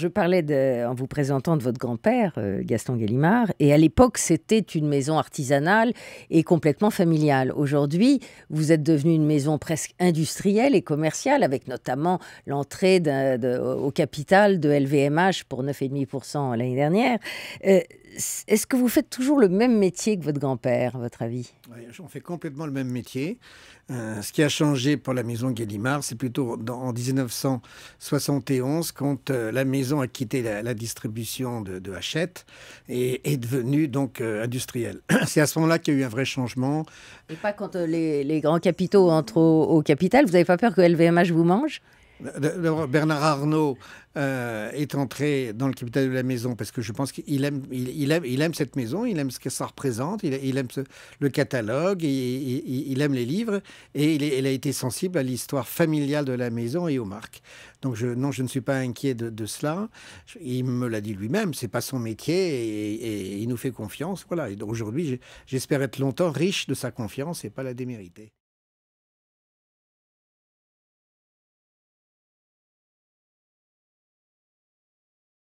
Je parlais de, en vous présentant de votre grand-père, euh, Gaston Gallimard, et à l'époque, c'était une maison artisanale et complètement familiale. Aujourd'hui, vous êtes devenu une maison presque industrielle et commerciale, avec notamment l'entrée au capital de LVMH pour 9,5% l'année dernière. Euh, est-ce que vous faites toujours le même métier que votre grand-père, votre avis oui, On fait complètement le même métier. Euh, ce qui a changé pour la maison Gallimard, c'est plutôt en 1971, quand euh, la maison a quitté la, distribution de, de, Hachette et est devenue donc euh, industrielle. C'est à ce moment-là qu'il y a eu un vrai changement. Et pas quand les, grands capitaux entrent au, au capital. Vous n'avez pas peur que LVMH vous mange Bernard Arnault euh, est entré dans le capital de la maison parce que je pense qu'il aime, cette maison, il aime ce que ça représente, il, aime le catalogue, il, aime les livres et il, a été sensible à l'histoire familiale de la maison et aux marques. Donc je, non, je ne suis pas inquiet de, cela. Il me l'a dit lui-même, c'est pas son métier et, il nous fait confiance. Voilà. aujourd'hui, j'espère être longtemps riche de sa confiance et pas la démériter.